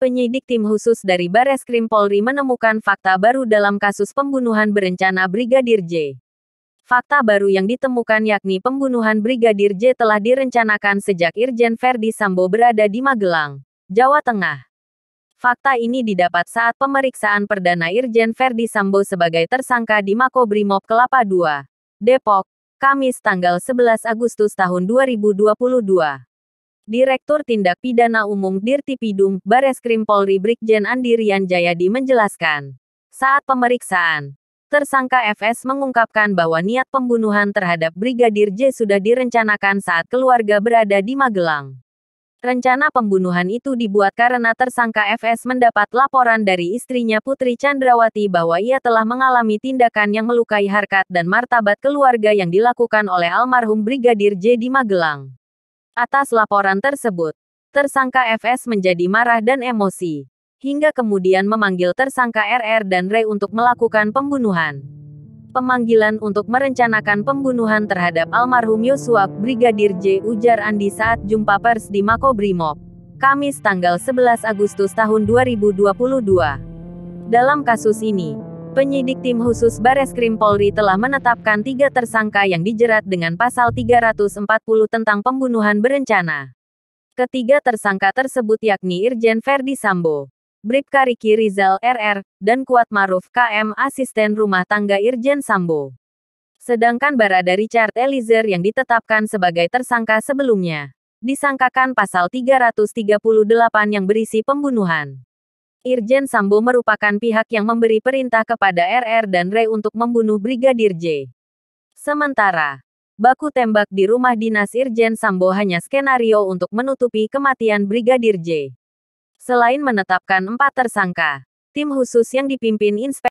Penyidik tim khusus dari Bareskrim Polri menemukan fakta baru dalam kasus pembunuhan berencana Brigadir J. Fakta baru yang ditemukan yakni pembunuhan Brigadir J telah direncanakan sejak Irjen Ferdi Sambo berada di Magelang, Jawa Tengah. Fakta ini didapat saat pemeriksaan perdana Irjen Ferdi Sambo sebagai tersangka di Makobrimob Kelapa II, Depok, Kamis tanggal 11 Agustus tahun 2022. Direktur Tindak Pidana Umum Dirtipidum, Bareskrim Polri Brigjen Andirian Jayadi menjelaskan. Saat pemeriksaan, tersangka FS mengungkapkan bahwa niat pembunuhan terhadap Brigadir J sudah direncanakan saat keluarga berada di Magelang. Rencana pembunuhan itu dibuat karena tersangka FS mendapat laporan dari istrinya Putri Chandrawati bahwa ia telah mengalami tindakan yang melukai harkat dan martabat keluarga yang dilakukan oleh almarhum Brigadir J di Magelang. Atas laporan tersebut, tersangka FS menjadi marah dan emosi, hingga kemudian memanggil tersangka RR dan Ray untuk melakukan pembunuhan. Pemanggilan untuk merencanakan pembunuhan terhadap almarhum Yosua Brigadir J. Ujar Andi saat jumpa pers di Mako Makobrimob, Kamis tanggal 11 Agustus tahun 2022. Dalam kasus ini, Penyidik tim khusus Bareskrim Polri telah menetapkan tiga tersangka yang dijerat dengan pasal 340 tentang pembunuhan berencana. Ketiga tersangka tersebut yakni Irjen Ferdi Sambo, Bribka Riki Rizal RR, dan Kuat Maruf KM asisten rumah tangga Irjen Sambo. Sedangkan Barada Richard Eliezer yang ditetapkan sebagai tersangka sebelumnya, disangkakan pasal 338 yang berisi pembunuhan. Irjen Sambo merupakan pihak yang memberi perintah kepada RR dan Re untuk membunuh Brigadir J. Sementara, baku tembak di rumah dinas Irjen Sambo hanya skenario untuk menutupi kematian Brigadir J. Selain menetapkan empat tersangka, tim khusus yang dipimpin Inspektur